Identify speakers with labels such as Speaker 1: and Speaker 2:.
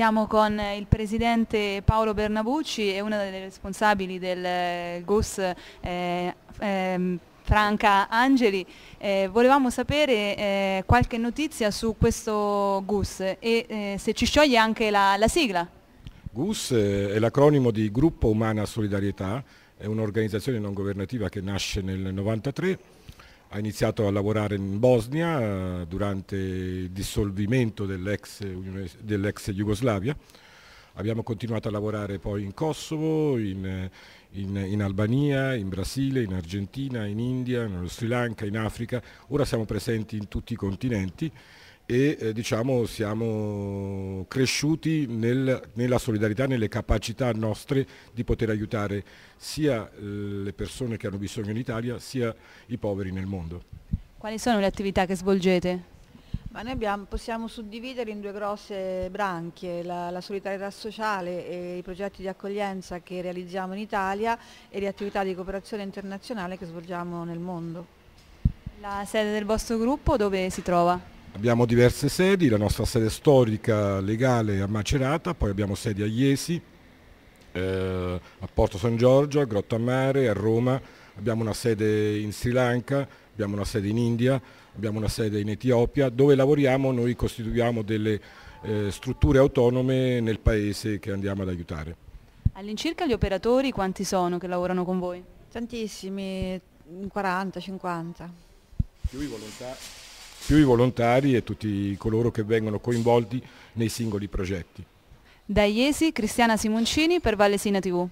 Speaker 1: Siamo con il presidente Paolo Bernabucci e una delle responsabili del GUS eh, eh, ehm, Franca Angeli. Eh, volevamo sapere eh, qualche notizia su questo GUS e eh, se ci scioglie anche la, la sigla.
Speaker 2: GUS eh, è l'acronimo di Gruppo Umana Solidarietà, è un'organizzazione non governativa che nasce nel 1993 ha iniziato a lavorare in Bosnia eh, durante il dissolvimento dell'ex, dell Jugoslavia. Abbiamo continuato a lavorare poi in Kosovo, in, in, in, Albania, in Brasile, in Argentina, in India, nello Sri Lanka, in Africa. Ora siamo presenti in tutti i continenti e eh, diciamo siamo cresciuti nel, nella solidarietà, nelle capacità nostre di poter aiutare sia eh, le persone che hanno bisogno in Italia sia i poveri nel mondo.
Speaker 1: Quali sono le attività che svolgete?
Speaker 3: Ma noi abbiamo, possiamo suddividere in due grosse branchie, la, la, solidarietà sociale e i progetti di accoglienza che realizziamo in Italia e le attività di cooperazione internazionale che svolgiamo nel mondo.
Speaker 1: La sede del vostro gruppo dove si trova?
Speaker 2: Abbiamo diverse sedi, la nostra sede storica legale a Macerata, poi abbiamo sedi a Iesi, eh, a Porto San Giorgio, a Grotta Mare, a Roma, abbiamo una sede in Sri Lanka, abbiamo una sede in India, abbiamo una sede in Etiopia, dove lavoriamo noi costituiamo delle eh, strutture autonome nel paese che andiamo ad aiutare.
Speaker 1: All'incirca gli operatori quanti sono che lavorano con voi? Tantissimi, 40, 50.
Speaker 2: Più i volontari più i volontari e tutti coloro che vengono coinvolti nei singoli progetti.
Speaker 1: Da Iesi, Cristiana Simoncini per Vallesina TV.